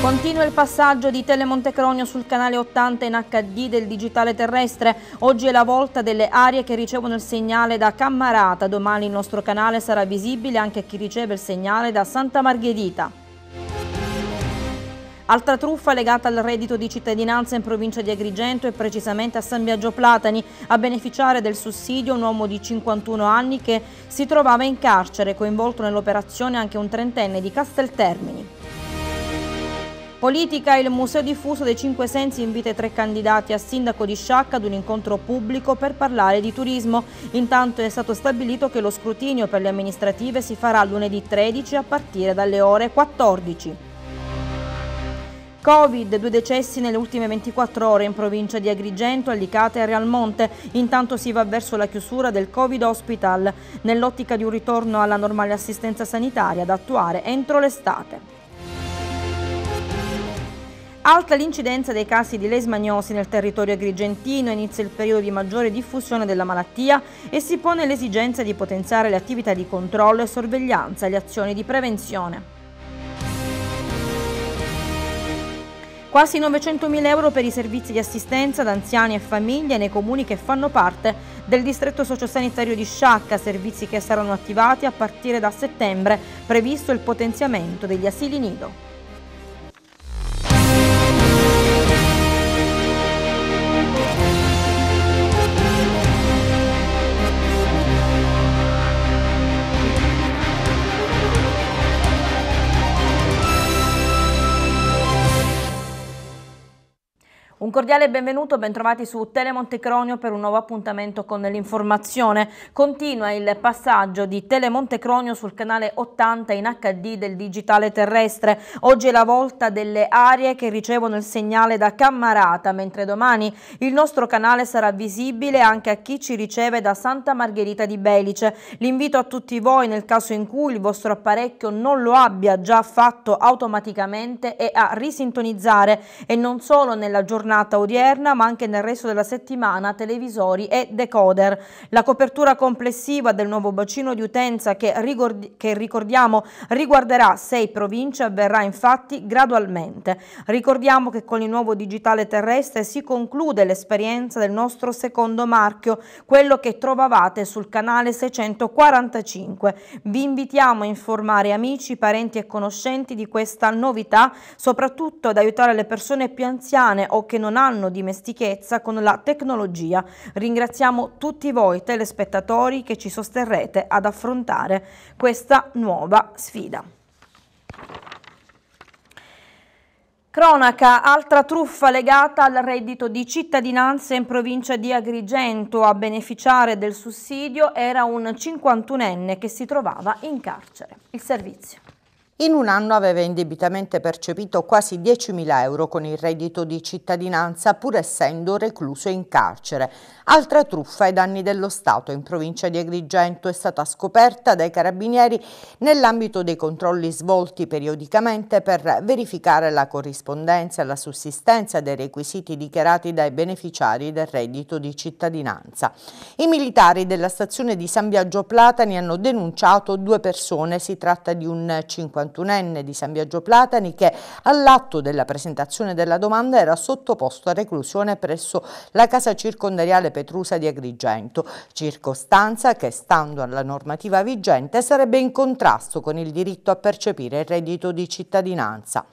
Continua il passaggio di Telemontecronio sul canale 80 in HD del digitale terrestre. Oggi è la volta delle aree che ricevono il segnale da Cammarata. Domani il nostro canale sarà visibile anche a chi riceve il segnale da Santa Margherita. Altra truffa legata al reddito di cittadinanza in provincia di Agrigento e precisamente a San Biagio Platani. A beneficiare del sussidio un uomo di 51 anni che si trovava in carcere, coinvolto nell'operazione anche un trentenne di Casteltermini. Politica, il Museo Diffuso dei Cinque Sensi invita i tre candidati a sindaco di Sciacca ad un incontro pubblico per parlare di turismo. Intanto è stato stabilito che lo scrutinio per le amministrative si farà lunedì 13 a partire dalle ore 14. Covid, due decessi nelle ultime 24 ore in provincia di Agrigento, Alicata e Realmonte. Intanto si va verso la chiusura del Covid Hospital, nell'ottica di un ritorno alla normale assistenza sanitaria da attuare entro l'estate. Alta l'incidenza dei casi di lesmagnosi nel territorio agrigentino, inizia il periodo di maggiore diffusione della malattia e si pone l'esigenza di potenziare le attività di controllo e sorveglianza e le azioni di prevenzione. Quasi 900.000 euro per i servizi di assistenza ad anziani e famiglie nei comuni che fanno parte del distretto sociosanitario di Sciacca, servizi che saranno attivati a partire da settembre, previsto il potenziamento degli asili nido. Un cordiale benvenuto, bentrovati su Telemonte Cronio per un nuovo appuntamento con l'informazione. Continua il passaggio di Telemonte Cronio sul canale 80 in HD del digitale terrestre. Oggi è la volta delle aree che ricevono il segnale da Cammarata, mentre domani il nostro canale sarà visibile anche a chi ci riceve da Santa Margherita di Belice. L'invito a tutti voi nel caso in cui il vostro apparecchio non lo abbia già fatto automaticamente è a risintonizzare e non solo nella giornata giornata odierna, ma anche nel resto della settimana, televisori e decoder. La copertura complessiva del nuovo bacino di utenza che, che ricordiamo riguarderà sei province avverrà infatti gradualmente. Ricordiamo che con il nuovo digitale terrestre si conclude l'esperienza del nostro secondo marchio, quello che trovavate sul canale 645. Vi invitiamo a informare amici, parenti e conoscenti di questa novità, soprattutto ad aiutare le persone più anziane o che non non hanno dimestichezza con la tecnologia. Ringraziamo tutti voi telespettatori che ci sosterrete ad affrontare questa nuova sfida. Cronaca, altra truffa legata al reddito di cittadinanza in provincia di Agrigento. A beneficiare del sussidio era un 51enne che si trovava in carcere. Il servizio. In un anno aveva indebitamente percepito quasi 10.000 euro con il reddito di cittadinanza pur essendo recluso in carcere. Altra truffa ai danni dello Stato in provincia di Agrigento è stata scoperta dai carabinieri nell'ambito dei controlli svolti periodicamente per verificare la corrispondenza e la sussistenza dei requisiti dichiarati dai beneficiari del reddito di cittadinanza. I militari della stazione di San Biagio Platani hanno denunciato due persone, si tratta di un 50 51enne di San Biagio Platani che all'atto della presentazione della domanda era sottoposto a reclusione presso la casa circondariale Petrusa di Agrigento, circostanza che stando alla normativa vigente sarebbe in contrasto con il diritto a percepire il reddito di cittadinanza.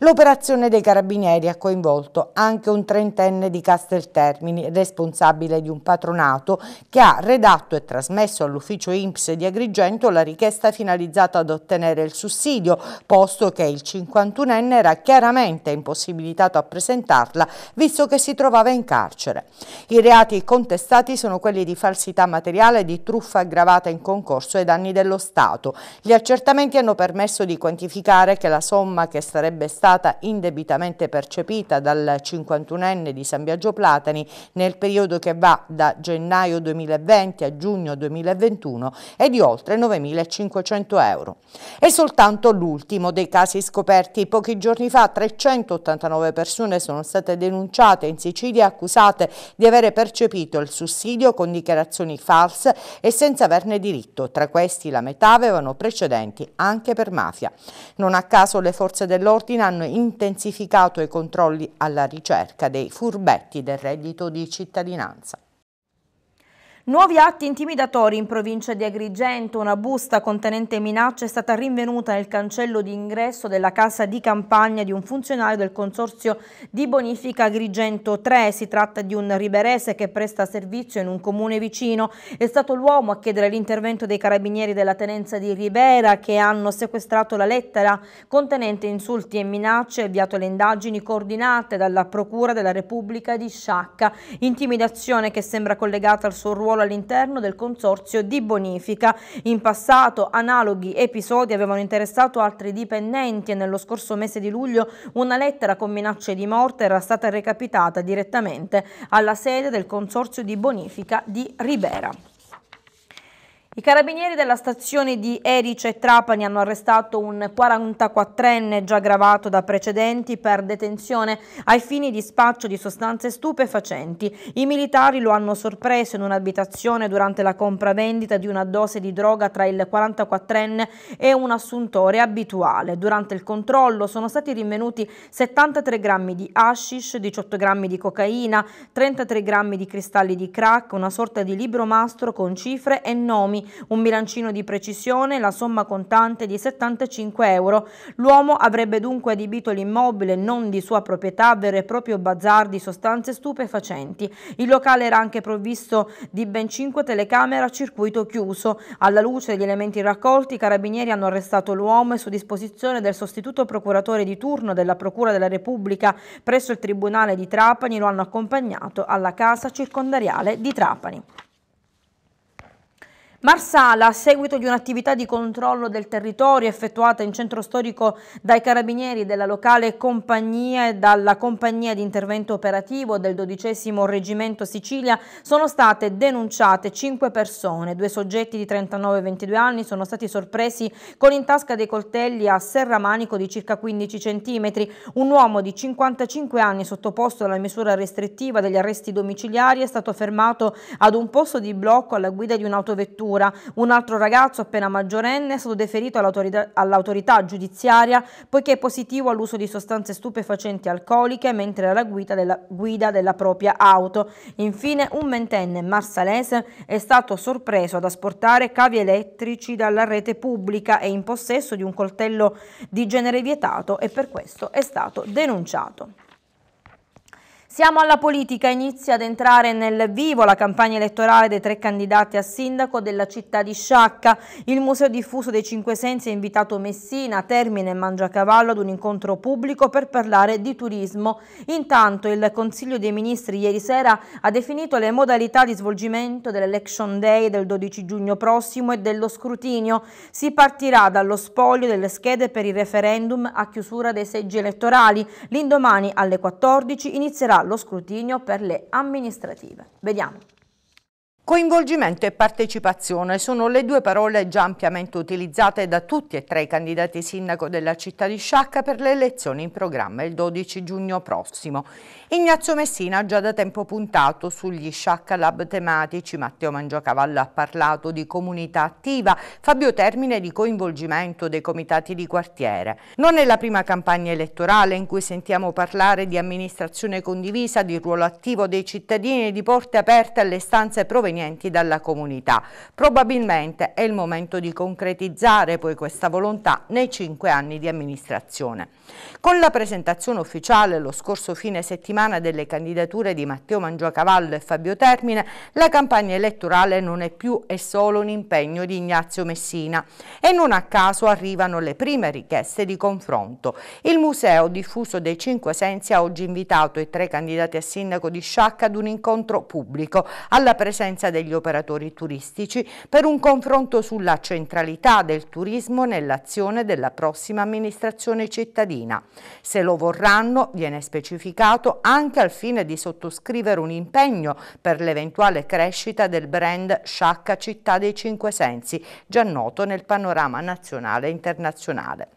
L'operazione dei carabinieri ha coinvolto anche un trentenne di Casteltermini, responsabile di un patronato, che ha redatto e trasmesso all'ufficio INPS di Agrigento la richiesta finalizzata ad ottenere il sussidio fastidio, posto che il 51enne era chiaramente impossibilitato a presentarla, visto che si trovava in carcere. I reati contestati sono quelli di falsità materiale, di truffa aggravata in concorso e danni dello Stato. Gli accertamenti hanno permesso di quantificare che la somma che sarebbe stata indebitamente percepita dal 51enne di San Biagio Platani nel periodo che va da gennaio 2020 a giugno 2021 è di oltre 9.500 euro. E soltanto soltanto l'ultimo dei casi scoperti. Pochi giorni fa 389 persone sono state denunciate in Sicilia accusate di avere percepito il sussidio con dichiarazioni false e senza averne diritto. Tra questi la metà avevano precedenti anche per mafia. Non a caso le forze dell'ordine hanno intensificato i controlli alla ricerca dei furbetti del reddito di cittadinanza. Nuovi atti intimidatori in provincia di Agrigento, una busta contenente minacce è stata rinvenuta nel cancello di ingresso della casa di campagna di un funzionario del consorzio di bonifica Agrigento 3. Si tratta di un riberese che presta servizio in un comune vicino. È stato l'uomo a chiedere l'intervento dei carabinieri della tenenza di Ribera che hanno sequestrato la lettera contenente insulti e minacce e avviato le indagini coordinate dalla Procura della Repubblica di Sciacca. Intimidazione che sembra collegata al suo ruolo solo all'interno del consorzio di bonifica. In passato analoghi episodi avevano interessato altri dipendenti e nello scorso mese di luglio una lettera con minacce di morte era stata recapitata direttamente alla sede del consorzio di bonifica di Ribera. I carabinieri della stazione di Erice e Trapani hanno arrestato un 44enne già gravato da precedenti per detenzione ai fini di spaccio di sostanze stupefacenti. I militari lo hanno sorpreso in un'abitazione durante la compravendita di una dose di droga tra il 44enne e un assuntore abituale. Durante il controllo sono stati rinvenuti 73 grammi di hashish, 18 grammi di cocaina, 33 grammi di cristalli di crack, una sorta di libro mastro con cifre e nomi un bilancino di precisione, la somma contante di 75 euro. L'uomo avrebbe dunque adibito l'immobile non di sua proprietà vero e proprio bazar di sostanze stupefacenti. Il locale era anche provvisto di ben 5 telecamere a circuito chiuso. Alla luce degli elementi raccolti, i carabinieri hanno arrestato l'uomo e su disposizione del sostituto procuratore di turno della Procura della Repubblica presso il Tribunale di Trapani lo hanno accompagnato alla casa circondariale di Trapani. Marsala, a seguito di un'attività di controllo del territorio effettuata in centro storico dai carabinieri della locale compagnia e dalla compagnia di intervento operativo del 12 Reggimento Sicilia, sono state denunciate cinque persone. Due soggetti di 39 e 22 anni sono stati sorpresi con in tasca dei coltelli a serramanico di circa 15 centimetri. Un uomo di 55 anni sottoposto alla misura restrittiva degli arresti domiciliari è stato fermato ad un posto di blocco alla guida di un'autovettura procura. Un altro ragazzo appena maggiorenne è stato deferito all'autorità, all giudiziaria poiché è positivo all'uso di sostanze stupefacenti alcoliche mentre era guida della, guida della propria auto. Infine un ventenne marsalese è stato sorpreso ad asportare cavi elettrici dalla rete pubblica e in possesso di un coltello di genere vietato e per questo è stato denunciato. Siamo alla politica, inizia ad entrare nel vivo la campagna elettorale dei tre candidati a sindaco della città di Sciacca. Il Museo Diffuso dei Cinque Sensi ha invitato Messina, Termine e Mangiacavallo ad un incontro pubblico per parlare di turismo. Intanto il Consiglio dei Ministri ieri sera ha definito le modalità di svolgimento dell'Election Day del 12 giugno prossimo e dello scrutinio. Si partirà dallo spoglio delle schede per il referendum a chiusura dei seggi elettorali. L'indomani alle 14 inizierà lo scrutinio per le amministrative. Vediamo. Coinvolgimento e partecipazione sono le due parole già ampiamente utilizzate da tutti e tre i candidati sindaco della città di Sciacca per le elezioni in programma il 12 giugno prossimo. Ignazio Messina ha già da tempo puntato sugli Shack Lab tematici, Matteo Mangiacavallo ha parlato di comunità attiva, Fabio Termine di coinvolgimento dei comitati di quartiere. Non è la prima campagna elettorale in cui sentiamo parlare di amministrazione condivisa, di ruolo attivo dei cittadini e di porte aperte alle stanze provenienti dalla comunità. Probabilmente è il momento di concretizzare poi questa volontà nei cinque anni di amministrazione. Con la presentazione ufficiale lo scorso fine settimana delle candidature di Matteo Mangiacavallo e Fabio Termine, la campagna elettorale non è più e solo un impegno di Ignazio Messina e non a caso arrivano le prime richieste di confronto. Il Museo Diffuso dei Cinque Sensi ha oggi invitato i tre candidati a sindaco di Sciacca ad un incontro pubblico alla presenza degli operatori turistici per un confronto sulla centralità del turismo nell'azione della prossima amministrazione cittadina. Cina. Se lo vorranno, viene specificato, anche al fine di sottoscrivere un impegno per l'eventuale crescita del brand Sciacca Città dei Cinque Sensi, già noto nel panorama nazionale e internazionale.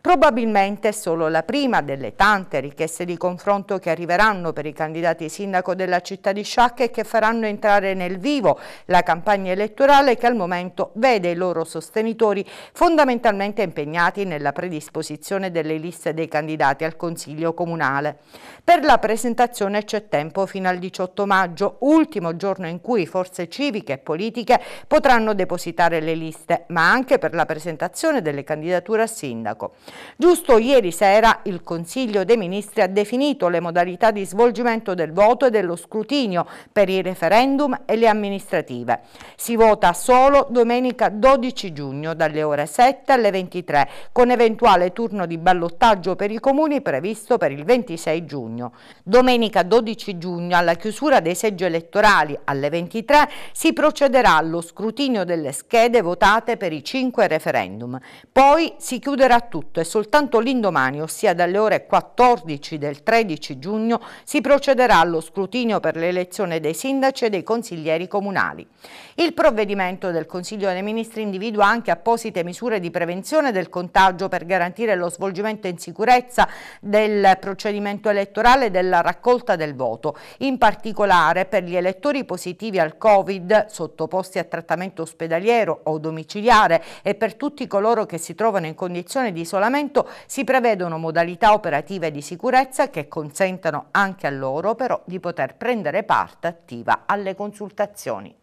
Probabilmente è solo la prima delle tante richieste di confronto che arriveranno per i candidati sindaco della città di Sciacca e che faranno entrare nel vivo la campagna elettorale che al momento vede i loro sostenitori fondamentalmente impegnati nella predisposizione delle liste dei candidati al Consiglio Comunale. Per la presentazione c'è tempo fino al 18 maggio, ultimo giorno in cui forze civiche e politiche potranno depositare le liste, ma anche per la presentazione delle candidature a sindaco sindaco. Giusto ieri sera il Consiglio dei Ministri ha definito le modalità di svolgimento del voto e dello scrutinio per i referendum e le amministrative. Si vota solo domenica 12 giugno dalle ore 7 alle 23 con eventuale turno di ballottaggio per i comuni previsto per il 26 giugno. Domenica 12 giugno alla chiusura dei seggi elettorali alle 23 si procederà allo scrutinio delle schede votate per i cinque referendum. Poi si chiuderà tutto e soltanto l'indomani, ossia dalle ore 14 del 13 giugno, si procederà allo scrutinio per l'elezione dei sindaci e dei consiglieri comunali. Il provvedimento del Consiglio dei Ministri individua anche apposite misure di prevenzione del contagio per garantire lo svolgimento in sicurezza del procedimento elettorale e della raccolta del voto, in particolare per gli elettori positivi al Covid sottoposti a trattamento ospedaliero o domiciliare e per tutti coloro che si trovano in condizione di di isolamento si prevedono modalità operative di sicurezza che consentano anche a loro però di poter prendere parte attiva alle consultazioni.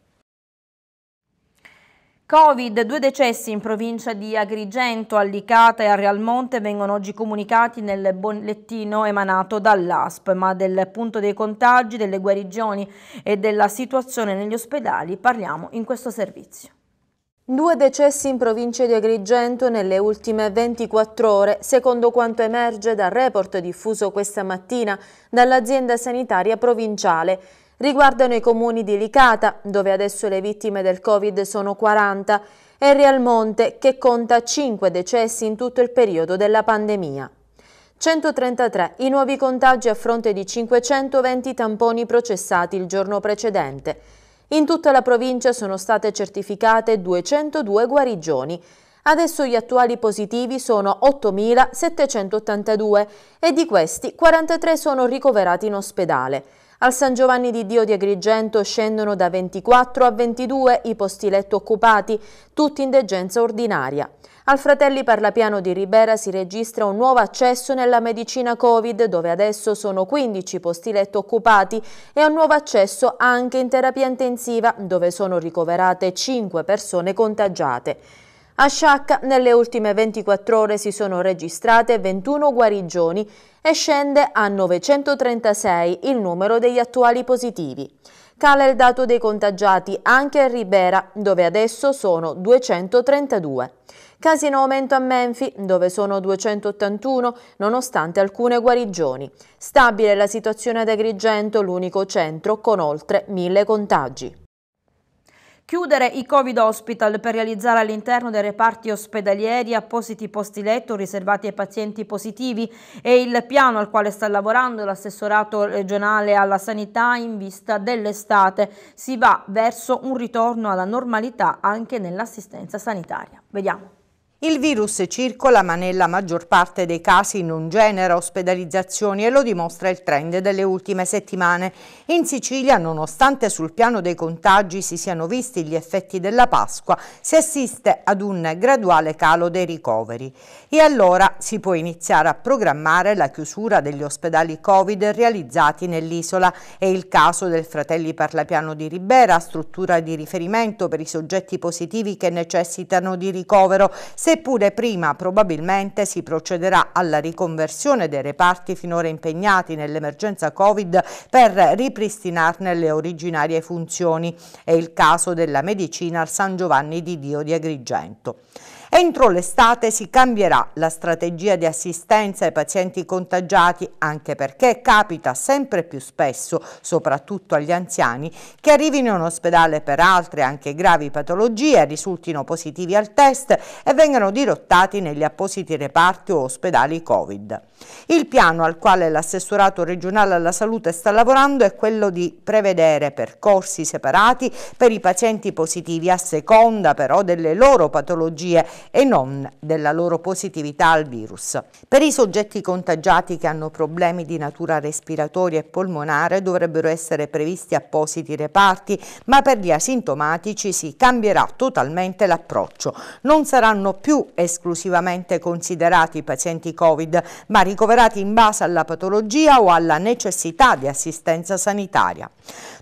Covid, due decessi in provincia di Agrigento, Allicata e a Realmonte vengono oggi comunicati nel bollettino emanato dall'ASP, ma del punto dei contagi, delle guarigioni e della situazione negli ospedali parliamo in questo servizio. Due decessi in provincia di Agrigento nelle ultime 24 ore, secondo quanto emerge dal report diffuso questa mattina dall'azienda sanitaria provinciale. Riguardano i comuni di Licata, dove adesso le vittime del Covid sono 40, e Rialmonte, che conta 5 decessi in tutto il periodo della pandemia. 133 i nuovi contagi a fronte di 520 tamponi processati il giorno precedente. In tutta la provincia sono state certificate 202 guarigioni. Adesso gli attuali positivi sono 8.782 e di questi 43 sono ricoverati in ospedale. Al San Giovanni di Dio di Agrigento scendono da 24 a 22 i posti letto occupati, tutti in degenza ordinaria. Al Fratelli Parlapiano di Ribera si registra un nuovo accesso nella medicina Covid, dove adesso sono 15 posti letto occupati, e un nuovo accesso anche in terapia intensiva, dove sono ricoverate 5 persone contagiate. A Sciacca nelle ultime 24 ore si sono registrate 21 guarigioni e scende a 936 il numero degli attuali positivi. Cala il dato dei contagiati anche a Ribera, dove adesso sono 232. Casi in aumento a Menfi, dove sono 281, nonostante alcune guarigioni. Stabile la situazione ad Agrigento, l'unico centro con oltre mille contagi. Chiudere i Covid Hospital per realizzare all'interno dei reparti ospedalieri appositi posti letto riservati ai pazienti positivi è il piano al quale sta lavorando l'assessorato regionale alla sanità in vista dell'estate. Si va verso un ritorno alla normalità anche nell'assistenza sanitaria. Vediamo. Il virus circola ma nella maggior parte dei casi non genera ospedalizzazioni e lo dimostra il trend delle ultime settimane. In Sicilia, nonostante sul piano dei contagi si siano visti gli effetti della Pasqua, si assiste ad un graduale calo dei ricoveri. E allora si può iniziare a programmare la chiusura degli ospedali Covid realizzati nell'isola. È il caso del Fratelli Parlapiano di Ribera, struttura di riferimento per i soggetti positivi che necessitano di ricovero. Se seppure prima probabilmente si procederà alla riconversione dei reparti finora impegnati nell'emergenza Covid per ripristinarne le originarie funzioni. È il caso della medicina al San Giovanni di Dio di Agrigento. Entro l'estate si cambierà la strategia di assistenza ai pazienti contagiati anche perché capita sempre più spesso, soprattutto agli anziani, che arrivino in ospedale per altre anche gravi patologie, risultino positivi al test e vengano dirottati negli appositi reparti o ospedali Covid. Il piano al quale l'assessorato regionale alla salute sta lavorando è quello di prevedere percorsi separati per i pazienti positivi a seconda però delle loro patologie e non della loro positività al virus. Per i soggetti contagiati che hanno problemi di natura respiratoria e polmonare dovrebbero essere previsti appositi reparti, ma per gli asintomatici si cambierà totalmente l'approccio. Non saranno più esclusivamente considerati pazienti Covid, ma ricoverati in base alla patologia o alla necessità di assistenza sanitaria.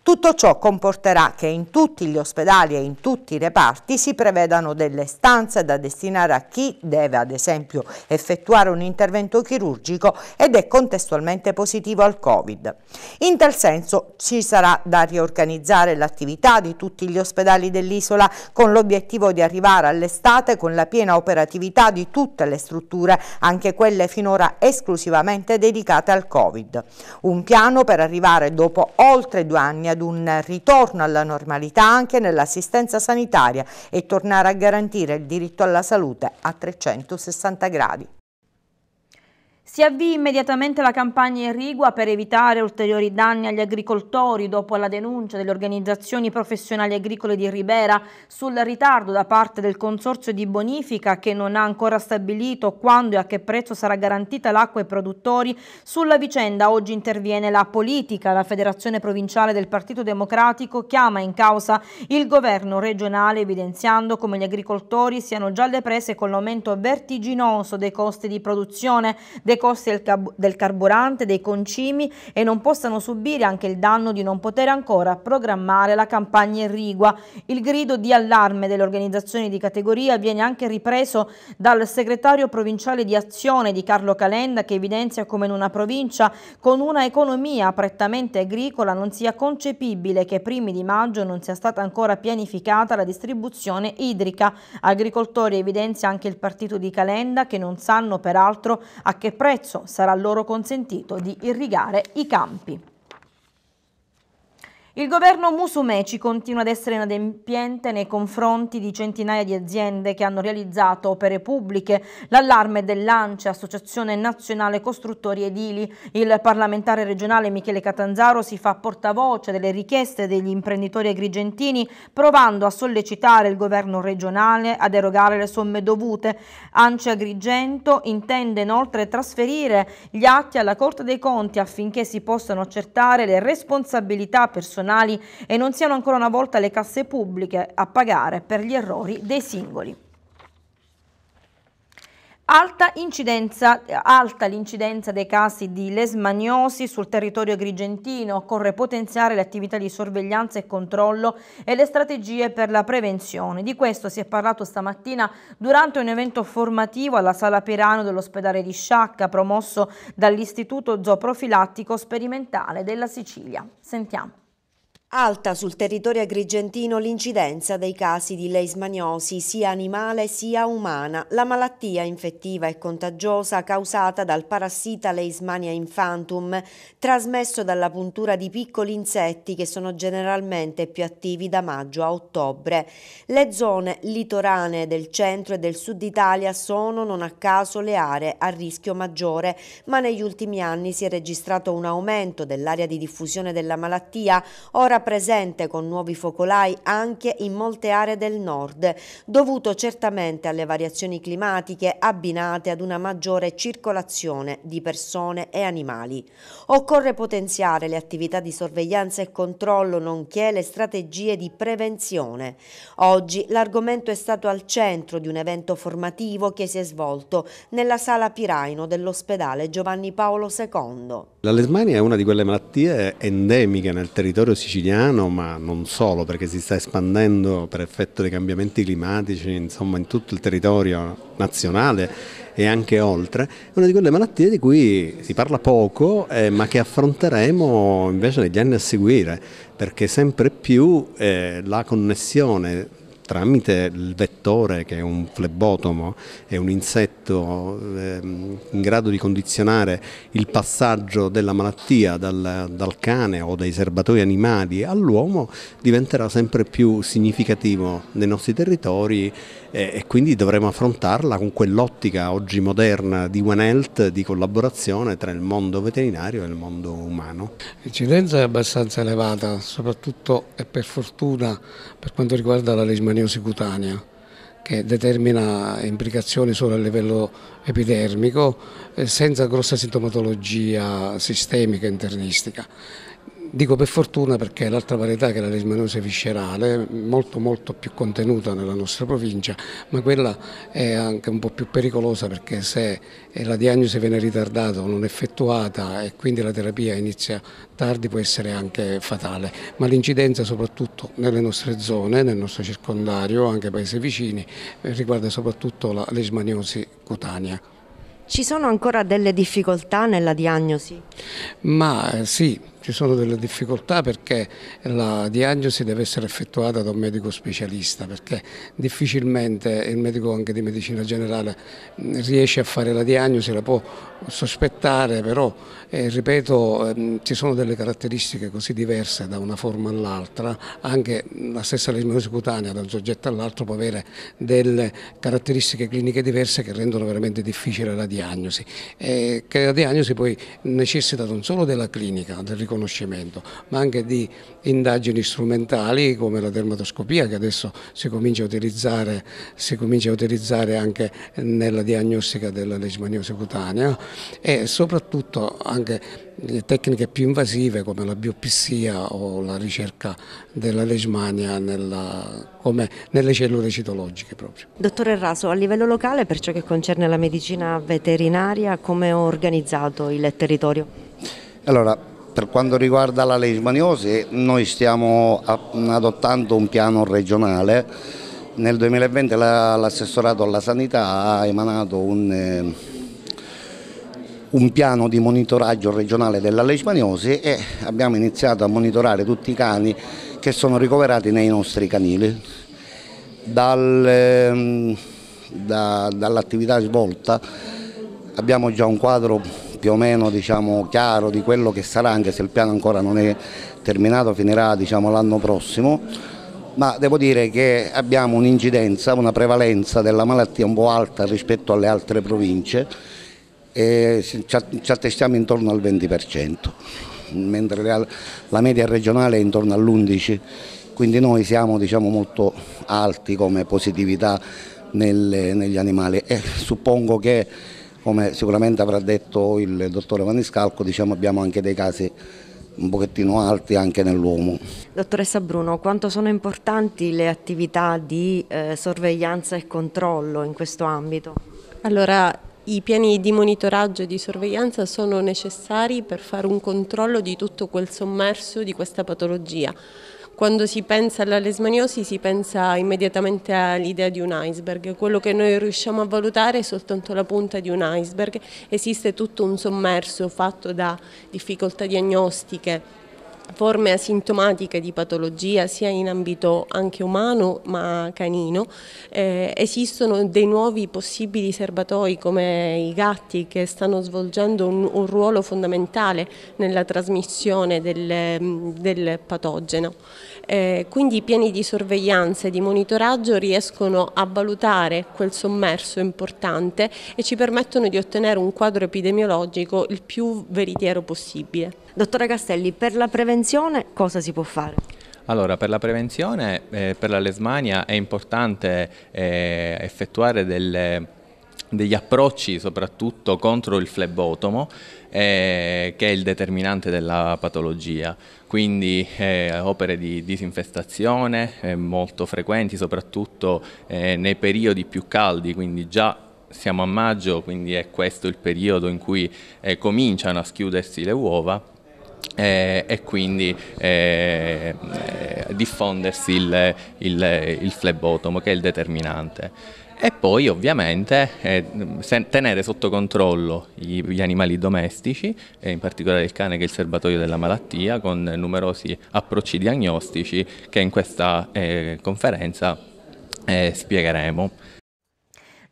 Tutto ciò comporterà che in tutti gli ospedali e in tutti i reparti si prevedano delle stanze da destinare a chi deve ad esempio effettuare un intervento chirurgico ed è contestualmente positivo al Covid. In tal senso ci sarà da riorganizzare l'attività di tutti gli ospedali dell'isola con l'obiettivo di arrivare all'estate con la piena operatività di tutte le strutture, anche quelle finora esclusivamente dedicate al Covid. Un piano per arrivare dopo oltre due anni ad un ritorno alla normalità anche nell'assistenza sanitaria e tornare a garantire il diritto alla salute a 360 gradi. Si avvii immediatamente la campagna irrigua per evitare ulteriori danni agli agricoltori dopo la denuncia delle organizzazioni professionali agricole di Ribera sul ritardo da parte del Consorzio di Bonifica che non ha ancora stabilito quando e a che prezzo sarà garantita l'acqua ai produttori. Sulla vicenda oggi interviene la politica. La Federazione Provinciale del Partito Democratico chiama in causa il governo regionale evidenziando come gli agricoltori siano già alle prese con l'aumento vertiginoso dei costi di produzione dei costi del, del carburante, dei concimi e non possano subire anche il danno di non poter ancora programmare la campagna irrigua. Il grido di allarme delle organizzazioni di categoria viene anche ripreso dal segretario provinciale di azione di Carlo Calenda che evidenzia come in una provincia con una economia prettamente agricola non sia concepibile che ai primi di maggio non sia stata ancora pianificata la distribuzione idrica. Agricoltori evidenzia anche il partito di Calenda che non sanno peraltro a che prezzo sarà loro consentito di irrigare i campi. Il governo Musumeci continua ad essere inadempiente nei confronti di centinaia di aziende che hanno realizzato opere pubbliche. L'allarme dell'ANCE, Associazione Nazionale Costruttori Edili. Il parlamentare regionale Michele Catanzaro si fa portavoce delle richieste degli imprenditori agrigentini, provando a sollecitare il governo regionale ad erogare le somme dovute. ANCE Agrigento intende inoltre trasferire gli atti alla Corte dei Conti affinché si possano accertare le responsabilità personali personali e non siano ancora una volta le casse pubbliche a pagare per gli errori dei singoli. Alta, alta l'incidenza dei casi di lesmaniosi sul territorio agrigentino, occorre potenziare le attività di sorveglianza e controllo e le strategie per la prevenzione. Di questo si è parlato stamattina durante un evento formativo alla Sala Pirano dell'ospedale di Sciacca, promosso dall'Istituto Zooprofilattico Sperimentale della Sicilia. Sentiamo. Alta sul territorio agrigentino l'incidenza dei casi di leismaniosi sia animale sia umana, la malattia infettiva e contagiosa causata dal parassita Leismania infantum, trasmesso dalla puntura di piccoli insetti che sono generalmente più attivi da maggio a ottobre. Le zone litoranee del centro e del sud Italia sono non a caso le aree a rischio maggiore, ma negli ultimi anni si è registrato un aumento dell'area di diffusione della malattia, ora presente con nuovi focolai anche in molte aree del nord, dovuto certamente alle variazioni climatiche abbinate ad una maggiore circolazione di persone e animali. Occorre potenziare le attività di sorveglianza e controllo nonché le strategie di prevenzione. Oggi l'argomento è stato al centro di un evento formativo che si è svolto nella sala Piraino dell'ospedale Giovanni Paolo II. La lesmania è una di quelle malattie endemiche nel territorio siciliano italiano, ma non solo, perché si sta espandendo per effetto dei cambiamenti climatici, insomma, in tutto il territorio nazionale e anche oltre, è una di quelle malattie di cui si parla poco, eh, ma che affronteremo invece negli anni a seguire, perché sempre più eh, la connessione tramite il vettore che è un flebotomo, è un insetto ehm, in grado di condizionare il passaggio della malattia dal, dal cane o dai serbatoi animali all'uomo diventerà sempre più significativo nei nostri territori eh, e quindi dovremo affrontarla con quell'ottica oggi moderna di One Health, di collaborazione tra il mondo veterinario e il mondo umano. L'incidenza è abbastanza elevata, soprattutto e per fortuna per quanto riguarda la leishmaniosi cutanea che determina implicazioni solo a livello epidermico eh, senza grossa sintomatologia sistemica internistica. Dico per fortuna perché l'altra varietà che è la leishmanose viscerale, molto molto più contenuta nella nostra provincia, ma quella è anche un po' più pericolosa perché se eh, la diagnosi viene ritardata o non effettuata e quindi la terapia inizia tardi può essere anche fatale, ma l'incidenza soprattutto nelle nostre zone, nel nostro circondario, anche paesi vicini, eh, riguarda soprattutto la lesmaniosi cutanea. Ci sono ancora delle difficoltà nella diagnosi? Ma eh, sì, ci sono delle difficoltà perché la diagnosi deve essere effettuata da un medico specialista perché difficilmente il medico anche di medicina generale mm, riesce a fare la diagnosi, la può sospettare, però eh, ripeto ehm, ci sono delle caratteristiche così diverse da una forma all'altra, anche la stessa lesionosi cutanea da un soggetto all'altro può avere delle caratteristiche cliniche diverse che rendono veramente difficile la diagnosi, eh, che la diagnosi poi necessita non solo della clinica, del riconoscimento, ma anche di indagini strumentali come la dermatoscopia che adesso si comincia a utilizzare, comincia a utilizzare anche nella diagnostica della leishmaniosi cutanea e soprattutto anche tecniche più invasive come la biopsia o la ricerca della leishmania nella, nelle cellule citologiche proprio. Dottore Raso, a livello locale per ciò che concerne la medicina veterinaria come ho organizzato il territorio? Allora, per quanto riguarda la leishmaniosi noi stiamo adottando un piano regionale, nel 2020 l'assessorato alla sanità ha emanato un, eh, un piano di monitoraggio regionale della leishmaniosi e abbiamo iniziato a monitorare tutti i cani che sono ricoverati nei nostri canili. Dal, ehm, da, Dall'attività svolta abbiamo già un quadro più o meno diciamo, chiaro di quello che sarà, anche se il piano ancora non è terminato, finirà diciamo, l'anno prossimo, ma devo dire che abbiamo un'incidenza, una prevalenza della malattia un po' alta rispetto alle altre province e ci attestiamo intorno al 20%, mentre la media regionale è intorno all'11%, quindi noi siamo diciamo, molto alti come positività nelle, negli animali e suppongo che come sicuramente avrà detto il dottore Maniscalco, diciamo, abbiamo anche dei casi un pochettino alti anche nell'uomo. Dottoressa Bruno, quanto sono importanti le attività di eh, sorveglianza e controllo in questo ambito? Allora, i piani di monitoraggio e di sorveglianza sono necessari per fare un controllo di tutto quel sommerso di questa patologia. Quando si pensa alla lesmaniosi si pensa immediatamente all'idea di un iceberg, quello che noi riusciamo a valutare è soltanto la punta di un iceberg, esiste tutto un sommerso fatto da difficoltà diagnostiche, forme asintomatiche di patologia sia in ambito anche umano ma canino. Eh, esistono dei nuovi possibili serbatoi come i gatti che stanno svolgendo un, un ruolo fondamentale nella trasmissione del, del patogeno. Eh, quindi i piani di sorveglianza e di monitoraggio riescono a valutare quel sommerso importante e ci permettono di ottenere un quadro epidemiologico il più veritiero possibile. Dottora Castelli, per la prevenzione cosa si può fare? Allora, per la prevenzione, eh, per la lesmania è importante eh, effettuare delle degli approcci soprattutto contro il flebotomo eh, che è il determinante della patologia, quindi eh, opere di disinfestazione eh, molto frequenti soprattutto eh, nei periodi più caldi, quindi già siamo a maggio, quindi è questo il periodo in cui eh, cominciano a schiudersi le uova eh, e quindi eh, eh, diffondersi il, il, il flebotomo che è il determinante e poi ovviamente eh, tenere sotto controllo gli, gli animali domestici, eh, in particolare il cane che è il serbatoio della malattia, con numerosi approcci diagnostici che in questa eh, conferenza eh, spiegheremo.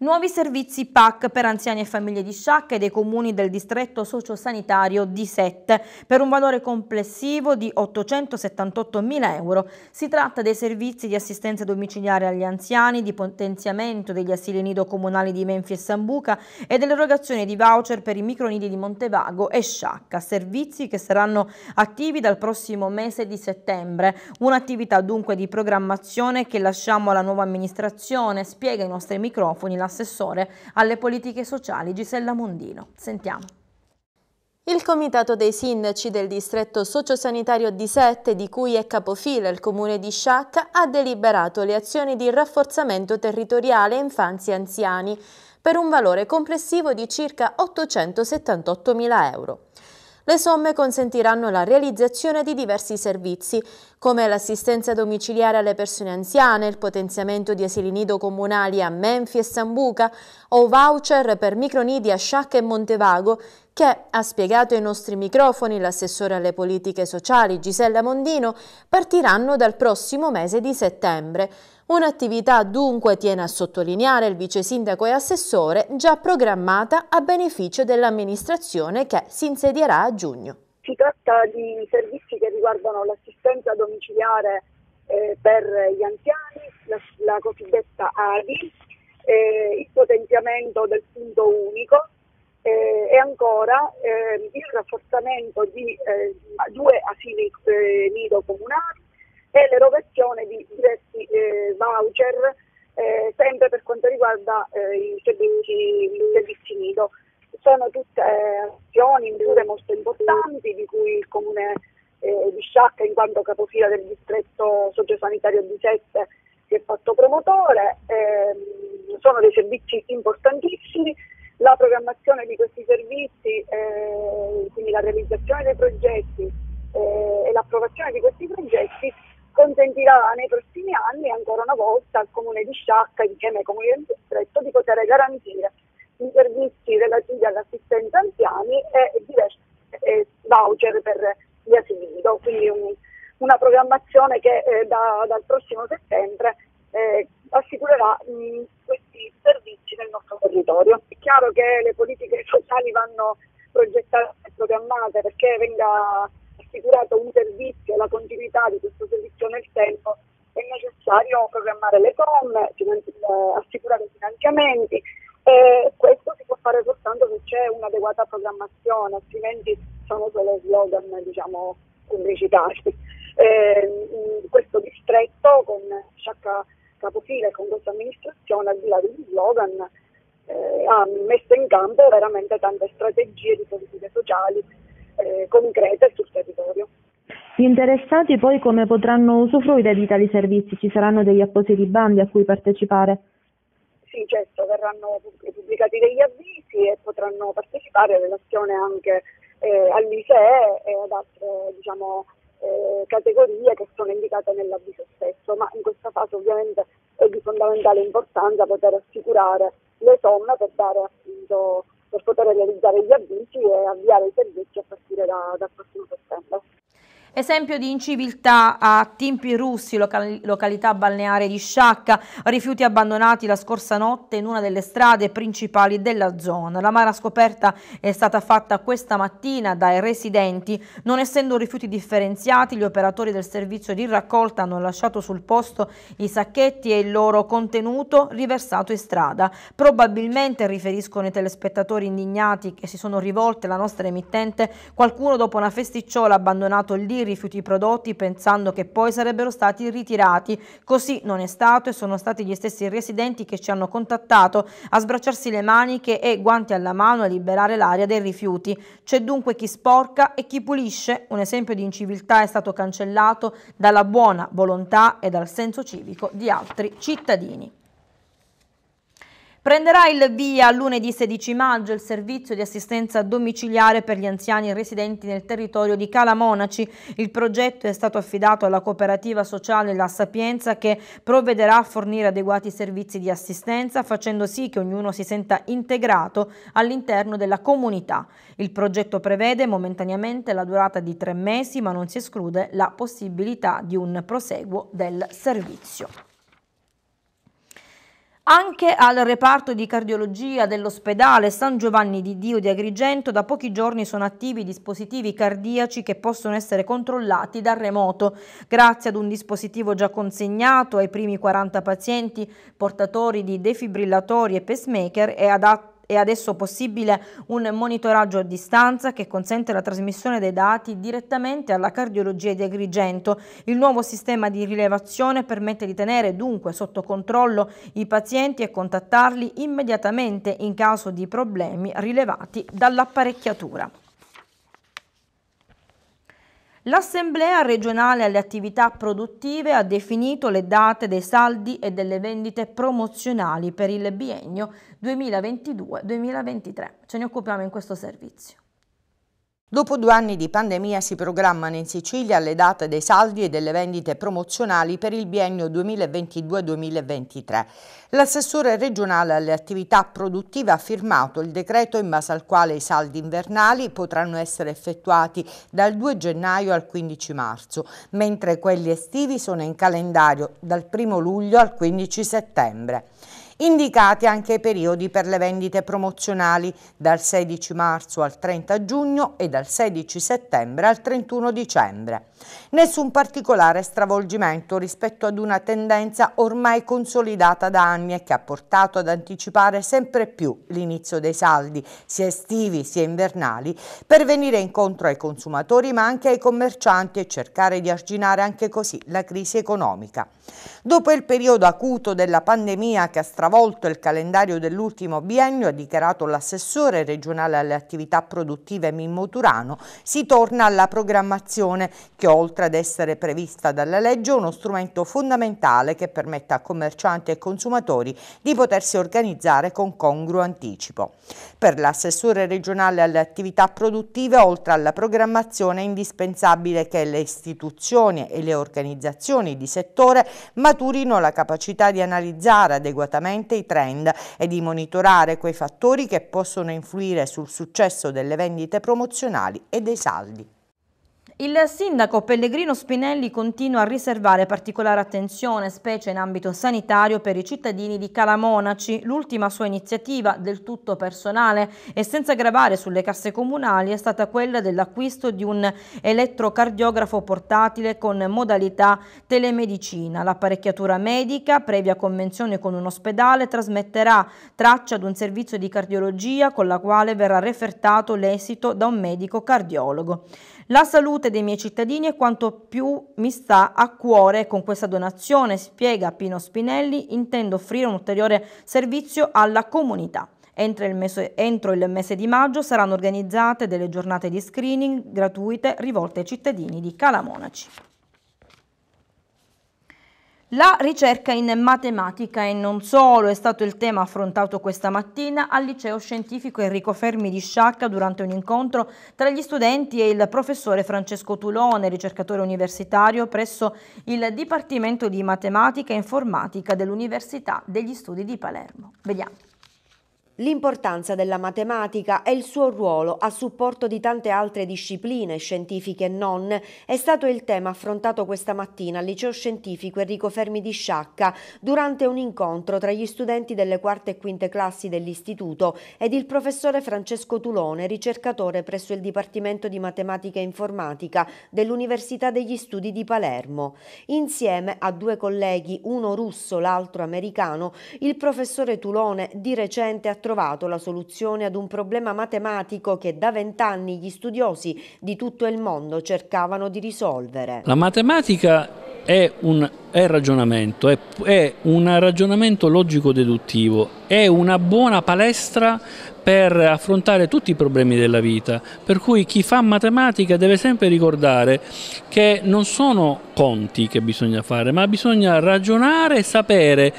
Nuovi servizi PAC per anziani e famiglie di Sciacca e dei comuni del distretto sociosanitario di Sette per un valore complessivo di 878.000 euro. Si tratta dei servizi di assistenza domiciliare agli anziani, di potenziamento degli asili nido comunali di Menfi e Sambuca e dell'erogazione di voucher per i micronidi di Montevago e Sciacca, servizi che saranno attivi dal prossimo mese di settembre. Un'attività dunque di programmazione che lasciamo alla nuova amministrazione, spiega i nostri microfoni la l'assessore alle politiche sociali Gisella Mondino. Sentiamo. Il Comitato dei Sindaci del Distretto Sociosanitario D7, di cui è capofila il Comune di Sciacca, ha deliberato le azioni di rafforzamento territoriale infanzia e anziani per un valore complessivo di circa 878 mila euro. Le somme consentiranno la realizzazione di diversi servizi, come l'assistenza domiciliare alle persone anziane, il potenziamento di asili nido comunali a Menfi e Sambuca o voucher per micronidi a Sciacca e Montevago, che, ha spiegato ai nostri microfoni l'assessore alle politiche sociali Gisella Mondino, partiranno dal prossimo mese di settembre. Un'attività dunque tiene a sottolineare il vice sindaco e assessore già programmata a beneficio dell'amministrazione che si insedierà a giugno. Si tratta di servizi che riguardano l'assistenza domiciliare eh, per gli anziani, la, la cosiddetta ADI, eh, il potenziamento del punto unico eh, e ancora ehm, il rafforzamento di eh, due asili eh, nido comunali e l'erogazione di diversi eh, voucher eh, sempre per quanto riguarda eh, i servizi, i servizi nido. Sono tutte eh, azioni, misure molto importanti di cui il comune eh, di Sciacca in quanto capofila del distretto sociosanitario di Sette si è fatto promotore, ehm, sono dei servizi importantissimi la programmazione di questi servizi, eh, quindi la realizzazione dei progetti eh, e l'approvazione di questi progetti consentirà nei prossimi anni ancora una volta al comune di Sciacca insieme ai comuni del distretto di poter garantire i servizi relativi all'assistenza anziani e diversi eh, voucher per gli asili nido, quindi un, una programmazione che eh, da, dal prossimo settembre eh, assicurerà mh, questi servizi nel nostro territorio. È chiaro che le politiche sociali vanno progettate e programmate perché venga assicurato un servizio, la continuità di questo servizio nel tempo, è necessario programmare le somme, eh, assicurare i finanziamenti e questo si può fare soltanto se c'è un'adeguata programmazione, altrimenti sono solo slogan diciamo, pubblicitari. Eh, questo distretto con Sciacca Capofile, con questa amministrazione, al di là degli slogan, eh, ha messo in campo veramente tante strategie di politiche sociali eh, concrete sul territorio. Gli interessati poi come potranno usufruire di tali servizi? Ci saranno degli appositi bandi a cui partecipare? Sì, certo, verranno pubblicati degli avvisi e potranno partecipare in relazione anche eh, al e ad altre diciamo, eh, categorie che sono indicate nell'avviso stesso, ma in questa fase ovviamente è di fondamentale importanza poter assicurare le somme per dare appunto per poter realizzare gli avvisi e avviare il servizio a partire da, dal prossimo settembre. Esempio di inciviltà a Timpi Russi, località balneare di Sciacca, rifiuti abbandonati la scorsa notte in una delle strade principali della zona. La mara scoperta è stata fatta questa mattina dai residenti. Non essendo rifiuti differenziati, gli operatori del servizio di raccolta hanno lasciato sul posto i sacchetti e il loro contenuto riversato in strada. Probabilmente, riferiscono i telespettatori indignati che si sono rivolti alla nostra emittente, qualcuno dopo una festicciola ha abbandonato il dito i rifiuti prodotti pensando che poi sarebbero stati ritirati. Così non è stato e sono stati gli stessi residenti che ci hanno contattato a sbracciarsi le maniche e guanti alla mano a liberare l'aria dei rifiuti. C'è dunque chi sporca e chi pulisce. Un esempio di inciviltà è stato cancellato dalla buona volontà e dal senso civico di altri cittadini. Prenderà il via lunedì 16 maggio il servizio di assistenza domiciliare per gli anziani residenti nel territorio di Calamonaci. Il progetto è stato affidato alla cooperativa sociale La Sapienza che provvederà a fornire adeguati servizi di assistenza facendo sì che ognuno si senta integrato all'interno della comunità. Il progetto prevede momentaneamente la durata di tre mesi ma non si esclude la possibilità di un proseguo del servizio. Anche al reparto di cardiologia dell'ospedale San Giovanni di Dio di Agrigento da pochi giorni sono attivi dispositivi cardiaci che possono essere controllati da remoto. Grazie ad un dispositivo già consegnato ai primi 40 pazienti portatori di defibrillatori e pacemaker è adatto è adesso possibile un monitoraggio a distanza che consente la trasmissione dei dati direttamente alla cardiologia di Agrigento. Il nuovo sistema di rilevazione permette di tenere dunque sotto controllo i pazienti e contattarli immediatamente in caso di problemi rilevati dall'apparecchiatura. L'Assemblea regionale alle attività produttive ha definito le date dei saldi e delle vendite promozionali per il biennio 2022-2023. Ce ne occupiamo in questo servizio. Dopo due anni di pandemia si programmano in Sicilia le date dei saldi e delle vendite promozionali per il biennio 2022-2023. L'assessore regionale alle attività produttive ha firmato il decreto in base al quale i saldi invernali potranno essere effettuati dal 2 gennaio al 15 marzo, mentre quelli estivi sono in calendario dal 1 luglio al 15 settembre indicati anche i periodi per le vendite promozionali dal 16 marzo al 30 giugno e dal 16 settembre al 31 dicembre. Nessun particolare stravolgimento rispetto ad una tendenza ormai consolidata da anni e che ha portato ad anticipare sempre più l'inizio dei saldi, sia estivi sia invernali, per venire incontro ai consumatori ma anche ai commercianti e cercare di arginare anche così la crisi economica. Dopo il periodo acuto della pandemia che ha stravolto il calendario dell'ultimo biennio, ha dichiarato l'assessore regionale alle attività produttive Mimmo Turano, si torna alla programmazione che oltre ad essere prevista dalla legge uno strumento fondamentale che permetta a commercianti e consumatori di potersi organizzare con congruo anticipo. Per l'assessore regionale alle attività produttive, oltre alla programmazione, è indispensabile che le istituzioni e le organizzazioni di settore maturino la capacità di analizzare adeguatamente i trend e di monitorare quei fattori che possono influire sul successo delle vendite promozionali e dei saldi. Il sindaco Pellegrino Spinelli continua a riservare particolare attenzione, specie in ambito sanitario, per i cittadini di Calamonaci. L'ultima sua iniziativa, del tutto personale e senza gravare sulle casse comunali, è stata quella dell'acquisto di un elettrocardiografo portatile con modalità telemedicina. L'apparecchiatura medica, previa convenzione con un ospedale, trasmetterà traccia ad un servizio di cardiologia con la quale verrà refertato l'esito da un medico cardiologo. La salute parte dei miei cittadini e quanto più mi sta a cuore con questa donazione, spiega Pino Spinelli, intendo offrire un ulteriore servizio alla comunità. Entro il, mese, entro il, mese, di maggio saranno organizzate delle giornate di screening gratuite rivolte ai cittadini di Calamonaci. La ricerca in matematica e non solo è stato il tema affrontato questa mattina al liceo scientifico Enrico Fermi di Sciacca durante un incontro tra gli studenti e il professore Francesco Tulone, ricercatore universitario presso il Dipartimento di Matematica e Informatica dell'Università degli Studi di Palermo. Vediamo l'importanza della matematica e il suo ruolo a supporto di tante altre discipline scientifiche e non è stato il tema affrontato questa mattina al liceo scientifico Enrico Fermi di Sciacca durante un incontro tra gli studenti delle quarte e quinte classi dell'istituto ed il professore Francesco Tulone, ricercatore presso il Dipartimento di Matematica e Informatica dell'Università degli Studi di Palermo. Insieme a due colleghi, uno russo, l'altro americano, il professore Tulone di recente ha trovato trovato la soluzione ad un problema matematico che da vent'anni gli studiosi di tutto il mondo cercavano di risolvere. La matematica è un è ragionamento, è, è, un ragionamento logico-deduttivo, è una buona palestra per affrontare tutti i problemi della vita, per cui chi fa matematica deve sempre ricordare che non sono conti che bisogna fare, ma bisogna ragionare e sapere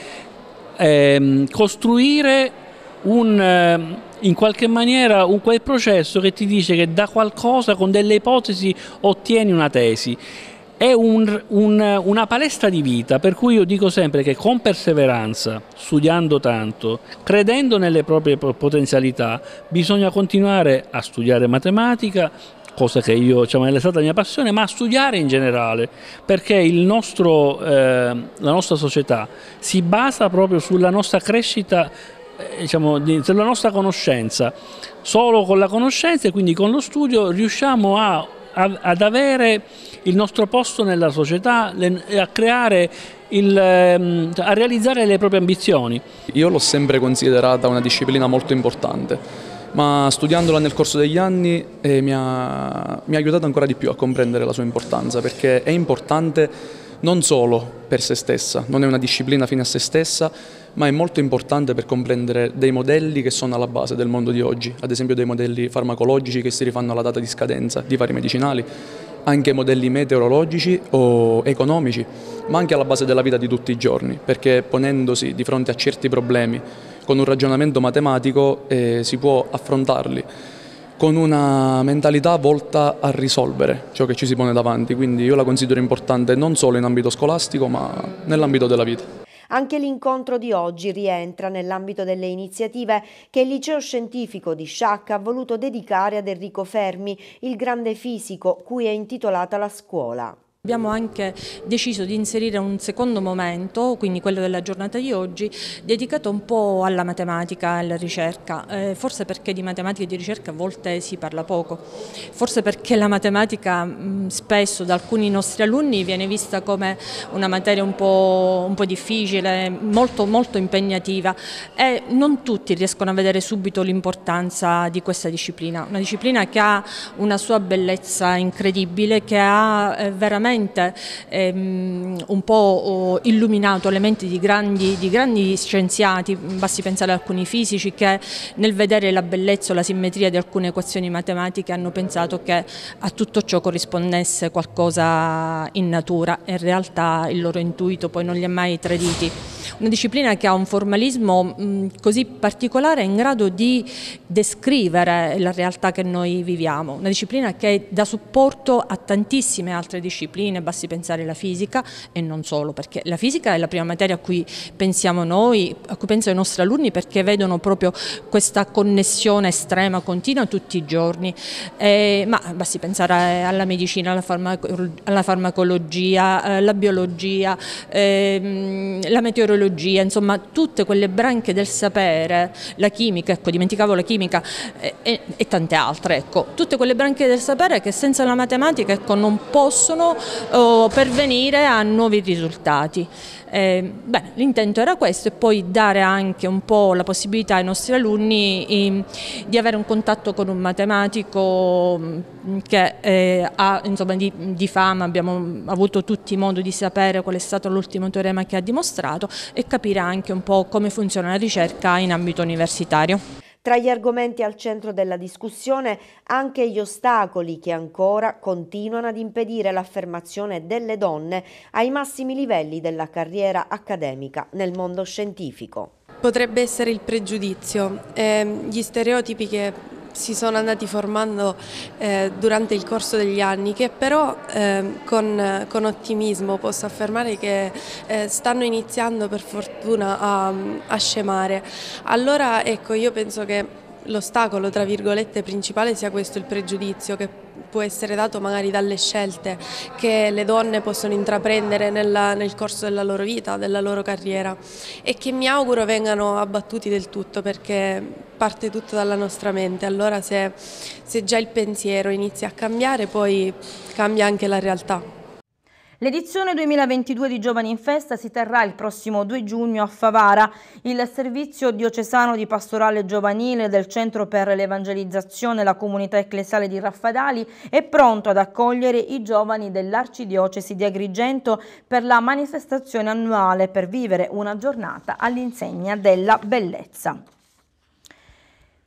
ehm, costruire un, eh, in qualche maniera un, quel processo che ti dice che da qualcosa, con delle ipotesi, ottieni una tesi. È un, un, una palestra di vita, per cui io dico sempre che con perseveranza, studiando tanto, credendo nelle proprie potenzialità, bisogna continuare a studiare matematica, cosa che io, diciamo, è stata la mia passione, ma a studiare in generale, perché nostro, eh, la nostra società si basa proprio sulla nostra crescita eh, diciamo, della nostra conoscenza. Solo con la conoscenza e quindi con lo studio riusciamo a, a, ad avere il nostro posto nella società, le, a creare il, ehm, a realizzare le proprie ambizioni. Io l'ho sempre considerata una disciplina molto importante, ma studiandola nel corso degli anni eh, mi, ha, mi ha aiutato ancora di più a comprendere la sua importanza, perché è importante non solo per se stessa, non è una disciplina fine a se stessa, ma è molto importante per comprendere dei modelli che sono alla base del mondo di oggi, ad esempio dei modelli farmacologici che si rifanno alla data di scadenza di vari medicinali, anche modelli meteorologici o economici, ma anche alla base della vita di tutti i giorni, perché ponendosi di fronte a certi problemi con un ragionamento matematico eh, si può affrontarli con una mentalità volta a risolvere ciò che ci si pone davanti, quindi io la considero importante non solo in ambito scolastico ma nell'ambito della vita. Anche l'incontro di oggi rientra nell'ambito delle iniziative che il liceo scientifico di Sciacca ha voluto dedicare ad Enrico Fermi, il grande fisico cui è intitolata la scuola. Abbiamo anche deciso di inserire un secondo momento, quindi quello della giornata di oggi, dedicato un po' alla matematica e alla ricerca, eh, forse perché di matematica e di ricerca a volte si parla poco, forse perché la matematica mh, mm, spesso da alcuni nostri alunni viene vista come una materia un po', un po difficile, molto, molto impegnativa e non tutti riescono a vedere subito l'importanza di questa disciplina, una disciplina che ha una sua bellezza incredibile, che ha eh, veramente veramente ehm, un po' illuminato le menti di grandi, di grandi scienziati, basti pensare ad alcuni fisici che nel vedere la bellezza o la simmetria di alcune equazioni matematiche hanno pensato che a tutto ciò corrispondesse qualcosa in natura in realtà il loro intuito poi non li ha mai traditi. Una disciplina che ha un formalismo mm, così particolare in grado di descrivere la realtà che noi viviamo, una disciplina che dà supporto a tantissime altre discipline discipline, basti pensare alla fisica e non solo, perché la fisica è la prima materia a cui pensiamo noi, a cui pensano i nostri alunni perché vedono proprio questa connessione estrema, continua tutti i giorni, eh, ma basti pensare eh, alla medicina, alla, farmaco alla farmacologia, alla eh, biologia, ehm, la meteorologia, insomma tutte quelle branche del sapere, la chimica, ecco dimenticavo la chimica eh, e, e, tante altre, ecco, tutte quelle branche del sapere che senza la matematica ecco, non possono o pervenire a nuovi risultati. Eh, l'intento era questo e poi dare anche un po' la possibilità ai nostri alunni in, ehm, di avere un contatto con un matematico mm, che eh, ha insomma, di, di, fama, abbiamo avuto tutti modo di sapere qual è stato l'ultimo teorema che ha dimostrato e capire anche un po' come funziona la ricerca in ambito universitario. Tra gli argomenti al centro della discussione anche gli ostacoli che ancora continuano ad impedire l'affermazione delle donne ai massimi livelli della carriera accademica nel mondo scientifico. Potrebbe essere il pregiudizio, eh, gli stereotipi che si sono andati formando eh, durante il corso degli anni che però eh, con, con, ottimismo posso affermare che eh, stanno iniziando per fortuna a, a scemare. Allora ecco io penso che l'ostacolo tra virgolette principale sia questo il pregiudizio che può essere dato magari dalle scelte che le donne possono intraprendere nella, nel corso della loro vita, della loro carriera e che mi auguro vengano abbattuti del tutto perché parte tutto dalla nostra mente, allora se, se già il pensiero inizia a cambiare poi cambia anche la realtà. L'edizione 2022 di Giovani in Festa si terrà il prossimo 2 giugno a Favara. Il servizio diocesano di pastorale giovanile del Centro per l'Evangelizzazione e la Comunità Ecclesiale di Raffadali è pronto ad accogliere i giovani dell'Arcidiocesi di Agrigento per la manifestazione annuale per vivere una giornata all'insegna della bellezza.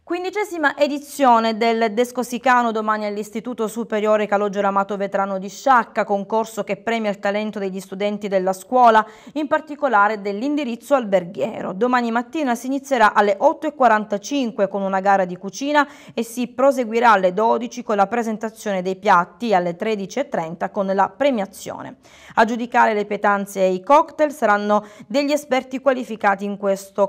Quindicesima edizione del Descosicano domani all'Istituto Superiore Calogero Amato Vetrano di Sciacca, concorso che premia il talento degli studenti della scuola, in particolare dell'indirizzo alberghiero. Domani mattina si inizierà alle 8.45 con una gara di cucina e si proseguirà alle 12 con la presentazione dei piatti e alle 13.30 con la premiazione. A giudicare le pietanze e i cocktail saranno degli esperti qualificati in,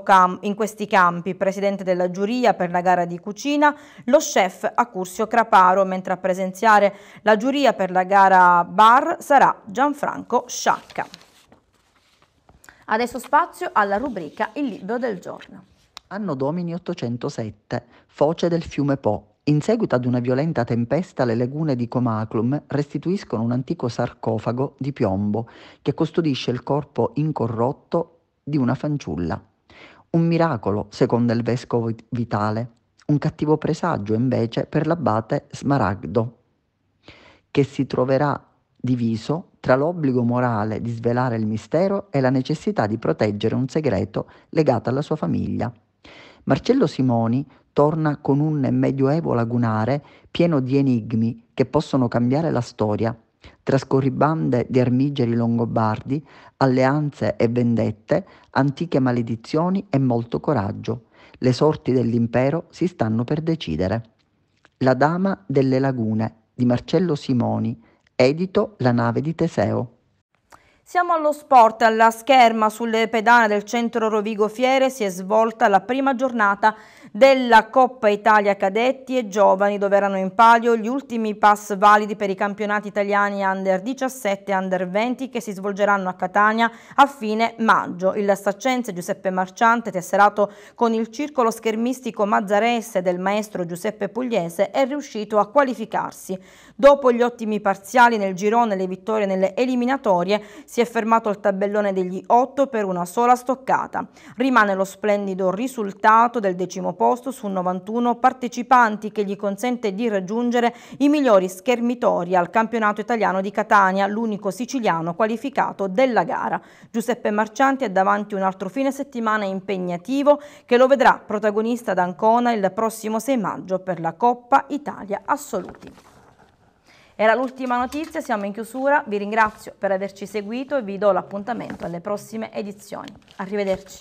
cam in questi campi, presidente della giuria per la gara di cucina lo chef Accursio Craparo, mentre a presenziare la giuria per la gara bar sarà Gianfranco Sciacca. Adesso spazio alla rubrica Il libro del giorno. Anno Domini 807, foce del fiume Po, in seguito ad una violenta tempesta, le lagune di Comaclum restituiscono un antico sarcofago di piombo che custodisce il corpo incorrotto di una fanciulla. Un miracolo, secondo il vescovo Vitale, un cattivo presagio invece per l'abate Smaragdo, che si troverà diviso tra l'obbligo morale di svelare il mistero e la necessità di proteggere un segreto legato alla sua famiglia. Marcello Simoni torna con un medioevo lagunare pieno di enigmi che possono cambiare la storia tra scorribande di armigeri longobardi, alleanze e vendette, antiche maledizioni e molto coraggio. Le sorti dell'impero si stanno per decidere. La Dama delle Lagune di Marcello Simoni, edito La nave di Teseo. Siamo allo sport, alla scherma sulle pedane del centro Rovigo Fiere si è svolta la prima giornata della Coppa Italia Cadetti e Giovani dove erano in palio gli ultimi pass validi per i campionati italiani Under 17 e Under 20 che si svolgeranno a Catania a fine maggio. Il Saccenze Giuseppe Marciante, tesserato con il circolo schermistico Mazzarese del maestro Giuseppe Pugliese, è riuscito a qualificarsi. Dopo gli ottimi parziali nel girone e le vittorie nelle eliminatorie, si è fermato al tabellone degli 8 per una sola stoccata. Rimane lo splendido risultato del decimo posto posto su 91 partecipanti che gli consente di raggiungere i migliori schermitori al campionato italiano di Catania, l'unico siciliano qualificato della gara. Giuseppe Marcianti è davanti un altro fine settimana impegnativo che lo vedrà protagonista ad Ancona il prossimo 6 maggio per la Coppa Italia Assoluti. Era l'ultima notizia, siamo in chiusura, vi ringrazio per averci seguito e vi do l'appuntamento alle prossime edizioni. Arrivederci.